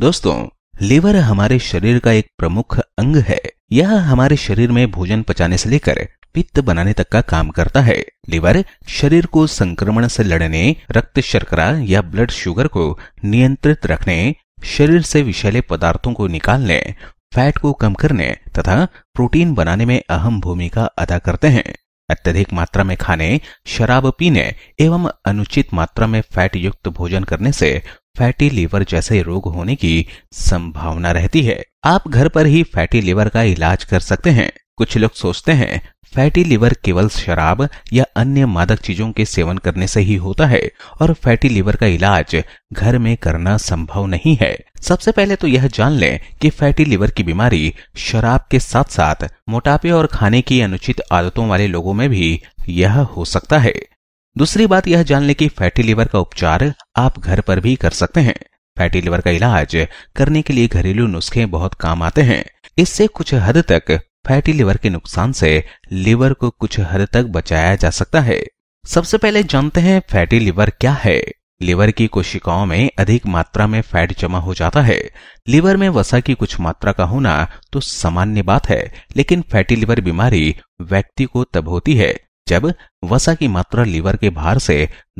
दोस्तों लीवर हमारे शरीर का एक प्रमुख अंग है यह हमारे शरीर में भोजन पचाने से लेकर पित्त बनाने तक का काम करता है लीवर शरीर को संक्रमण से लड़ने रक्त शर्करा या ब्लड शुगर को नियंत्रित रखने शरीर से विषैले पदार्थों को निकालने फैट को कम करने तथा प्रोटीन बनाने में अहम भूमिका अदा करते हैं अत्यधिक मात्रा में खाने शराब पीने एवं अनुचित मात्रा में फैट युक्त भोजन करने से फैटी लीवर जैसे रोग होने की संभावना रहती है आप घर पर ही फैटी लीवर का इलाज कर सकते हैं कुछ लोग सोचते हैं फैटी लिवर केवल शराब या अन्य मादक चीजों के सेवन करने से ही होता है और फैटी लिवर का इलाज घर में करना संभव नहीं है सबसे पहले तो यह जान लें कि फैटी लिवर की बीमारी शराब के साथ साथ मोटापे और खाने की अनुचित आदतों वाले लोगों में भी यह हो सकता है दूसरी बात यह जान लें कि फैटी लिवर का उपचार आप घर पर भी कर सकते हैं फैटी लिवर का इलाज करने के लिए घरेलू नुस्खे बहुत काम आते हैं इससे कुछ हद तक फैटी लिवर के नुकसान से लिवर को कुछ हद तक बचाया जा सकता है सबसे पहले जानते हैं फैटी लिवर क्या है लिवर की कोशिकाओं में अधिक मात्रा में फैट जमा हो जाता है लिवर में वसा की कुछ मात्रा का होना तो सामान्य बात है लेकिन फैटी लिवर बीमारी व्यक्ति को तब होती है जब वसा की मात्रा लिवर के भार से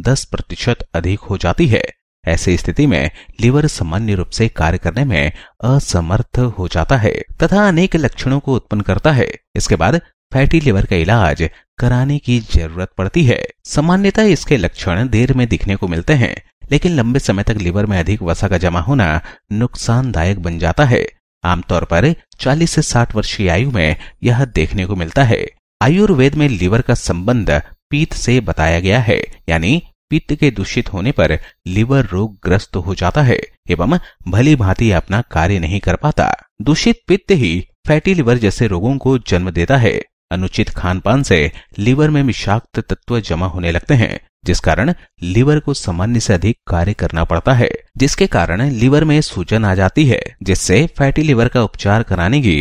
10 प्रतिशत अधिक हो जाती है ऐसी स्थिति में लीवर सामान्य रूप से कार्य करने में असमर्थ हो जाता है तथा अनेक लक्षणों को उत्पन्न करता है इसके बाद फैटी लिवर का इलाज कराने की जरूरत पड़ती है सामान्यतः इसके लक्षण देर में दिखने को मिलते हैं लेकिन लंबे समय तक लिवर में अधिक वसा का जमा होना नुकसानदायक बन जाता है आमतौर पर 40 से 60 वर्षीय आयु में यह देखने को मिलता है आयुर्वेद में लीवर का संबंध पीत से बताया गया है यानी पित्त के दूषित होने पर लिवर रोग ग्रस्त हो जाता है एवं भली भांति अपना कार्य नहीं कर पाता दूषित पित्त ही फैटी लिवर जैसे रोगों को जन्म देता है अनुचित खान पान से लिवर में विषाक्त तत्व जमा होने लगते हैं जिस कारण लिवर को सामान्य से अधिक कार्य करना पड़ता है जिसके कारण लिवर में सूजन आ जाती है जिससे फैटी लिवर का उपचार कराने की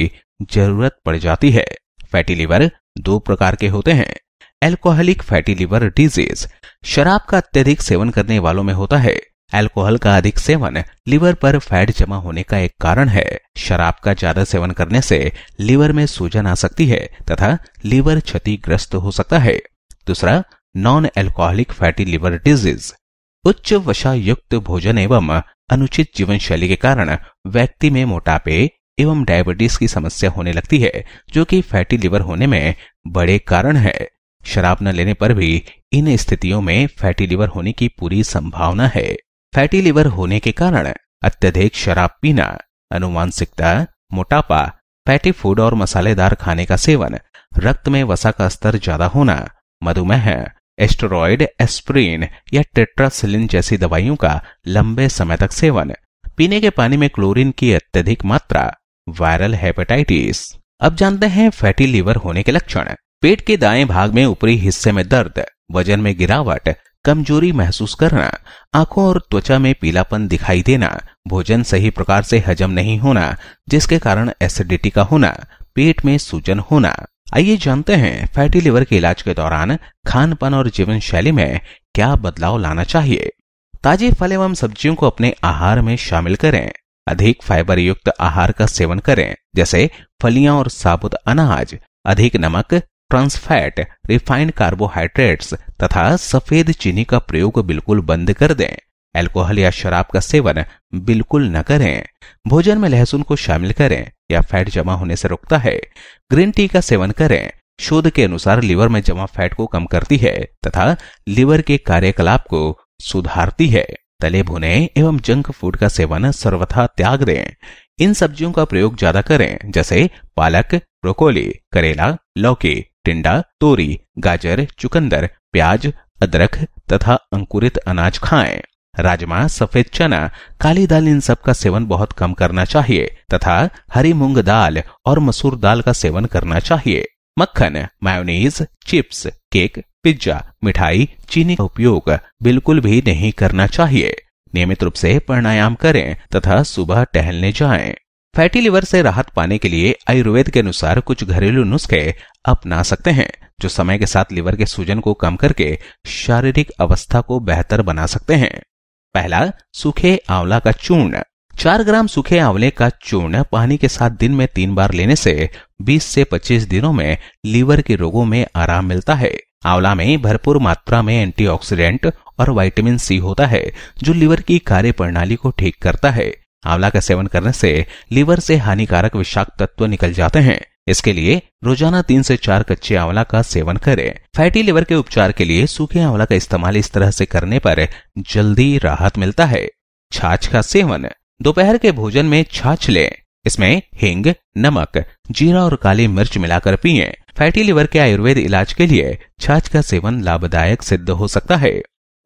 जरूरत पड़ जाती है फैटी लिवर दो प्रकार के होते हैं एल्कोहलिक फैटी लिवर डिजीज शराब का अत्यधिक सेवन करने वालों में होता है एल्कोहल का अधिक सेवन लिवर पर फैट जमा होने का एक कारण है शराब का ज्यादा सेवन करने से लिवर में सूजन आ सकती है तथा लिवर क्षतिग्रस्त हो सकता है दूसरा non alcoholic fatty liver disease उच्च वसा युक्त भोजन एवं अनुचित जीवन शैली के कारण व्यक्ति में मोटापे एवं डायबिटीज की समस्या होने लगती है जो कि फैटी लिवर होने में बड़े कारण है शराब न लेने पर भी इन स्थितियों में फैटी लिवर होने की पूरी संभावना है फैटी लिवर होने के कारण अत्यधिक शराब पीना अनुमानसिकता मोटापा फैटी फूड और मसालेदार खाने का सेवन रक्त में वसा का स्तर ज्यादा होना मधुमेह एस्टेरॉयड एस्प्रीन या टेट्रासिलिन जैसी दवाइयों का लंबे समय तक सेवन पीने के पानी में क्लोरीन की अत्यधिक मात्रा वायरल हेपेटाइटिस अब जानते हैं फैटी लीवर होने के लक्षण पेट के दाएं भाग में ऊपरी हिस्से में दर्द वजन में गिरावट कमजोरी महसूस करना आंखों और त्वचा में पीलापन दिखाई देना भोजन सही प्रकार से हजम नहीं होना जिसके कारण एसिडिटी का होना पेट में सूजन होना आइए जानते हैं फैटी लिवर के इलाज के दौरान खान पान और जीवन शैली में क्या बदलाव लाना चाहिए ताजे फल एवं सब्जियों को अपने आहार में शामिल करें अधिक फाइबर युक्त आहार का सेवन करें जैसे फलियां और साबुत अनाज अधिक नमक ट्रांस फैट रिफाइंड कार्बोहाइड्रेट्स तथा सफेद चीनी का प्रयोग बिल्कुल बंद कर दें अल्कोहल या शराब का सेवन बिल्कुल न करें भोजन में लहसुन को शामिल करें या फैट जमा होने से रोकता है ग्रीन टी का सेवन करें शोध के अनुसार लिवर में जमा फैट को कम करती है तथा लिवर के कार्यकलाप को सुधारती है तले भुने एवं जंक फूड का सेवन सर्वथा त्याग दें इन सब्जियों का प्रयोग ज्यादा करें जैसे पालक ब्रोकोली करेला लौकी टिंडा तोरी गाजर चुकंदर प्याज अदरक तथा अंकुरित अनाज खाएं राजमा सफेद चना काली दाल इन सब का सेवन बहुत कम करना चाहिए तथा हरी मूंग दाल और मसूर दाल का सेवन करना चाहिए मक्खन मायोनीज चिप्स केक पिज्जा मिठाई चीनी का उपयोग बिल्कुल भी नहीं करना चाहिए नियमित रूप से प्राणायाम करें तथा सुबह टहलने जाएं। फैटी लिवर से राहत पाने के लिए आयुर्वेद के अनुसार कुछ घरेलू नुस्खे अपना सकते हैं जो समय के साथ लिवर के सूजन को कम करके शारीरिक अवस्था को बेहतर बना सकते हैं पहला सूखे आंवला का चूर्ण चार ग्राम सूखे आंवले का चूर्ण पानी के साथ दिन में तीन बार लेने से 20 से 25 दिनों में लीवर के रोगों में आराम मिलता है आंवला में भरपूर मात्रा में एंटीऑक्सीडेंट और विटामिन सी होता है जो लीवर की कार्य प्रणाली को ठीक करता है आंवला का सेवन करने से लीवर से हानिकारक विषाक्त तत्व निकल जाते हैं इसके लिए रोजाना तीन से चार कच्चे आंवला का सेवन करें फैटी लिवर के उपचार के लिए सूखे आंवला का इस्तेमाल इस तरह से करने पर जल्दी राहत मिलता है छाछ का सेवन दोपहर के भोजन में छाछ लें इसमें हिंग नमक जीरा और काली मिर्च मिलाकर पिए फैटी लिवर के आयुर्वेद इलाज के लिए छाछ का सेवन लाभदायक सिद्ध हो सकता है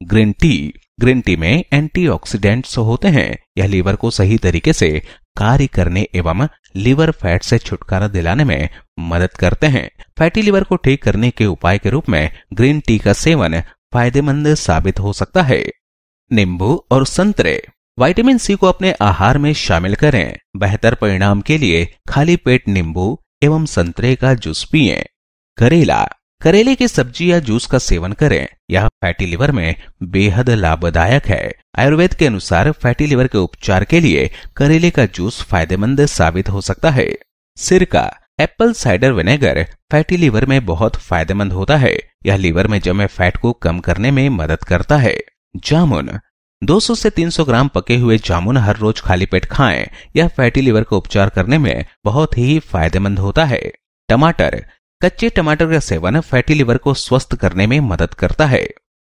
ग्रीन टी ग्रीन टी में एंटीऑक्सीडेंट्स होते हैं यह लीवर को सही तरीके से कार्य करने एवं लीवर फैट से छुटकारा दिलाने में मदद करते हैं फैटी लीवर को ठीक करने के उपाय के रूप में ग्रीन टी का सेवन फायदेमंद साबित हो सकता है नींबू और संतरे वाइटामिन सी को अपने आहार में शामिल करें बेहतर परिणाम के लिए खाली पेट नींबू एवं संतरे का जूस पिए करेला करेले की सब्जी या जूस का सेवन करें यह फैटी लिवर में बेहद लाभदायक है आयुर्वेद के अनुसार फैटी लिवर के उपचार के लिए करेले का जूस फायदेमंद साबित हो सकता है सिरका apple cider vinegar fatty liver में बहुत फायदेमंद होता है यह लीवर में जमे फैट को कम करने में मदद करता है जामुन 200 से 300 ग्राम पके हुए जामुन हर रोज खाली पेट खाएं यह फैटी लिवर का उपचार करने में बहुत ही फायदेमंद होता है टमाटर कच्चे टमाटर का सेवन फैटी लिवर को स्वस्थ करने में मदद करता है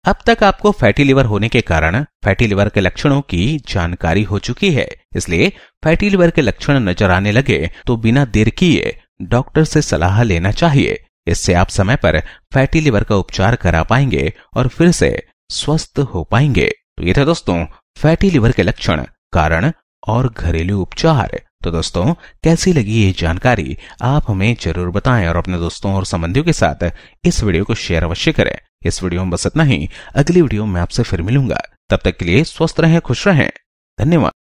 अब तक आपको फैटी लिवर होने के कारण फैटी लिवर के लक्षणों की जानकारी हो चुकी है इसलिए फैटी लिवर के लक्षण नजर आने लगे तो बिना देर किए डॉक्टर से सलाह लेना चाहिए इससे आप समय पर फैटी लिवर का उपचार करा पाएंगे और फिर से स्वस्थ हो पाएंगे तो ये था दोस्तों फैटी लिवर के लक्षण कारण और घरेलू उपचार तो दोस्तों कैसी लगी ये जानकारी आप हमें जरूर बताएं और अपने दोस्तों और संबंधियों के साथ इस वीडियो को शेयर अवश्य करें इस वीडियो में बस इतना ही अगली वीडियो में आपसे फिर मिलूंगा तब तक के लिए स्वस्थ रहें खुश रहें धन्यवाद